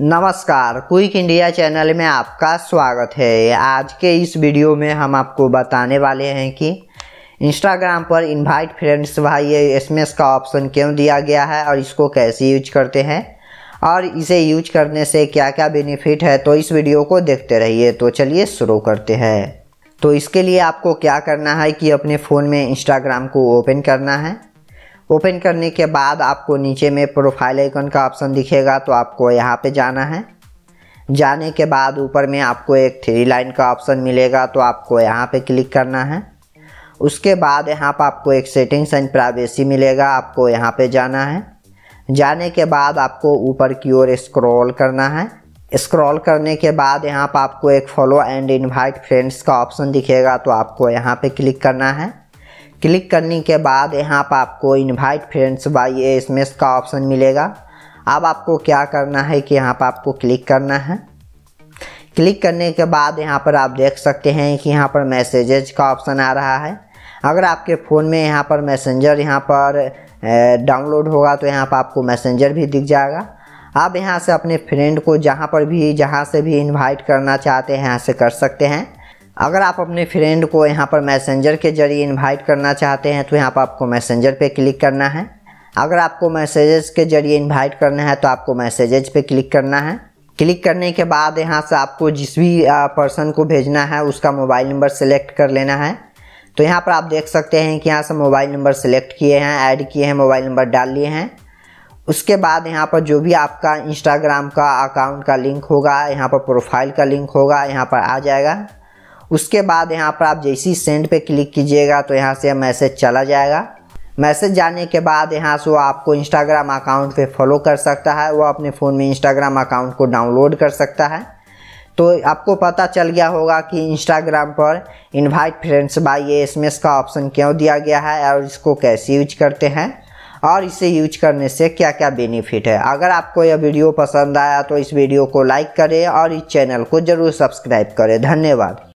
नमस्कार quick India channel में आपका स्वागत है आज के इस वीडियो में हम आपको बताने वाले हैं कि इंस्टाग्राम पर इनवाइट फ्रेंड्स भाई ये एसएमएस का ऑप्शन क्यों दिया गया है और इसको कैसे यूज करते हैं और इसे यूज करने से क्या क्या बेनिफिट है तो इस वीडियो को देखते रहिए तो चलिए शुरू करते हैं तो इसके लिए आपको क्या करना है कि अपने फ़ोन में इंस्टाग्राम को ओपन करना है ओपन करने के बाद आपको नीचे में प्रोफाइल आइकन का ऑप्शन दिखेगा तो आपको यहाँ पे जाना है जाने के बाद ऊपर में आपको एक थ्री लाइन का ऑप्शन मिलेगा तो आपको यहाँ पे क्लिक करना है उसके बाद यहाँ पर आपको एक सेटिंग्स एंड प्राइवेसी मिलेगा आपको यहाँ पे जाना है जाने के बाद आपको ऊपर की ओर स्क्रॉल करना है स्क्रॉल करने के बाद यहाँ पर आपको एक फॉलो एंड इनवाइट फ्रेंड्स का ऑप्शन दिखेगा तो आपको यहाँ पे क्लिक करना है क्लिक करने के बाद यहाँ पर आपको invite friends by A S का ऑप्शन मिलेगा अब आपको क्या करना है कि यहाँ पर आपको क्लिक करना है क्लिक करने के बाद यहाँ पर आप देख सकते हैं कि यहाँ पर मैसेजेज का ऑप्शन आ रहा है अगर आपके फ़ोन में यहाँ पर मैसेंजर यहाँ पर डाउनलोड होगा तो यहाँ पर आपको मैसेंजर भी दिख जाएगा आप यहाँ से अपने फ्रेंड को जहाँ पर भी जहाँ से भी इनवाइट करना चाहते हैं यहाँ से कर सकते हैं अगर आप अपने फ्रेंड को यहाँ पर मैसेंजर के ज़रिए इनवाइट करना चाहते हैं तो यहाँ पर आपको मैसेंजर पे क्लिक करना है अगर आपको मैसेजेस के ज़रिए इनवाइट करना है तो आपको मैसेजेज पे क्लिक करना है क्लिक करने के बाद यहाँ से आपको जिस भी पर्सन को भेजना है उसका मोबाइल नंबर सेलेक्ट कर लेना है तो यहाँ पर आप देख सकते हैं कि यहाँ से मोबाइल नंबर सेलेक्ट किए हैं ऐड किए हैं मोबाइल नंबर डाल लिए हैं उसके बाद यहाँ पर जो भी आपका इंस्टाग्राम का अकाउंट का लिंक होगा यहाँ पर प्रोफाइल का लिंक होगा यहाँ पर आ जाएगा उसके बाद यहाँ पर आप जैसे ही सेंड पे क्लिक कीजिएगा तो यहाँ से मैसेज चला जाएगा मैसेज जाने के बाद यहाँ से वो आपको इंस्टाग्राम अकाउंट पे फॉलो कर सकता है वो अपने फ़ोन में इंस्टाग्राम अकाउंट को डाउनलोड कर सकता है तो आपको पता चल गया होगा कि इंस्टाग्राम पर इनवाइट फ्रेंड्स बाई ये एस का ऑप्शन क्यों दिया गया है और इसको कैसे यूज करते हैं और इसे यूज करने से क्या क्या बेनिफिट है अगर आपको यह वीडियो पसंद आया तो इस वीडियो को लाइक करें और इस चैनल को ज़रूर सब्सक्राइब करें धन्यवाद